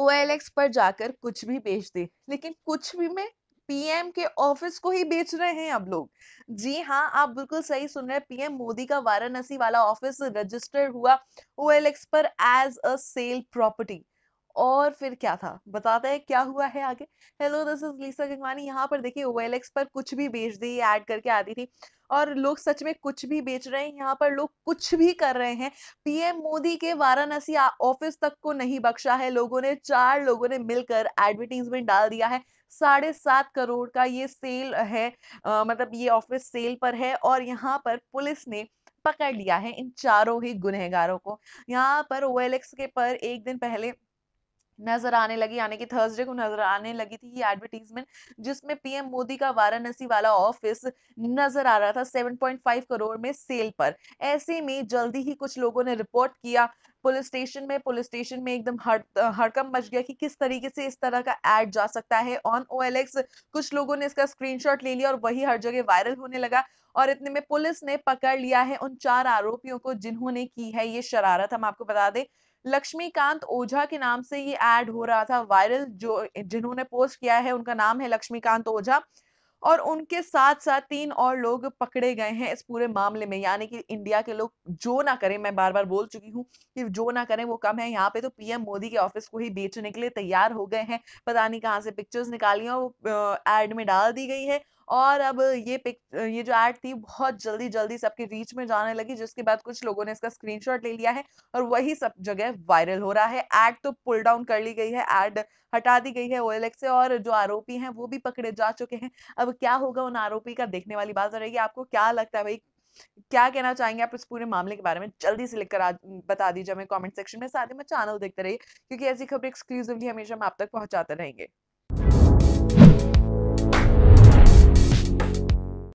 ओ पर जाकर कुछ भी बेच दे लेकिन कुछ भी में पीएम के ऑफिस को ही बेच रहे हैं अब लोग जी हाँ आप बिल्कुल सही सुन रहे हैं पीएम मोदी का वाराणसी वाला ऑफिस रजिस्टर हुआ ओ पर एज अ सेल प्रॉपर्टी और फिर क्या था बताता है क्या हुआ है आगे hello this is Lisa Gangwani यहाँ पर देखिए ओएलएक्स पर कुछ भी बेच दी ऐड करके आती थी और लोग सच में कुछ भी बेच रहे हैं यहाँ पर लोग कुछ भी कर रहे हैं पीएम मोदी के वाराणसी ऑफिस तक को नहीं बख्शा है लोगों ने चार लोगों ने मिलकर एडवर्टीजमेंट डाल दिया है साढ़े सात करोड़ का ये सेल है आ, मतलब ये ऑफिस सेल पर है और यहाँ पर पुलिस ने पकड़ लिया है इन चारों ही गुनहगारों को यहाँ पर ओएलएक्स के पर एक दिन पहले नजर आने लगी यानी कि थर्सडे को नजर आने लगी थी ये एडवर्टीजमेंट जिसमें पीएम मोदी का वाराणसी वाला ऑफिस नजर आ रहा था 7.5 करोड़ में सेल पर ऐसे में जल्दी ही कुछ लोगों ने रिपोर्ट किया पुलिस स्टेशन में पुलिस स्टेशन में एकदम हड़कम मच गया कि किस तरीके से इस तरह का एड जा सकता है ऑन ओ कुछ लोगों ने इसका स्क्रीनशॉट ले लिया और वही हर जगह वायरल होने लगा और इतने में पुलिस ने पकड़ लिया है उन चार आरोपियों को जिन्होंने की है ये शरारत हम आपको बता दें लक्ष्मीकांत ओझा के नाम से ये एड हो रहा था वायरल जो जिन्होंने पोस्ट किया है उनका नाम है लक्ष्मीकांत ओझा और उनके साथ साथ तीन और लोग पकड़े गए हैं इस पूरे मामले में यानी कि इंडिया के लोग जो ना करें मैं बार बार बोल चुकी हूँ कि जो ना करें वो कम है यहाँ पे तो पीएम मोदी के ऑफिस को ही बेचने के लिए तैयार हो गए हैं पता नहीं कहाँ से पिक्चर्स निकाली हैं वो एड में डाल दी गई है और अब ये पिक ये जो एड थी बहुत जल्दी जल्दी सबके रीच में जाने लगी जिसके बाद कुछ लोगों ने इसका स्क्रीनशॉट ले लिया है और वही सब जगह वायरल हो रहा है एड तो पुल डाउन कर ली गई है एड हटा दी गई है ओ से और जो आरोपी हैं वो भी पकड़े जा चुके हैं अब क्या होगा उन आरोपी का देखने वाली बात रहेगी आपको क्या लगता है भाई क्या कहना चाहेंगे आप इस पूरे मामले के बारे में जल्दी से लिखकर बता दीजिए हमें कमेंट सेक्शन में साथ ही में चैनल देखते रहिए क्योंकि ऐसी खबर एक्सक्लूसिवली हमेशा हम आप तक पहुंचाते रहेंगे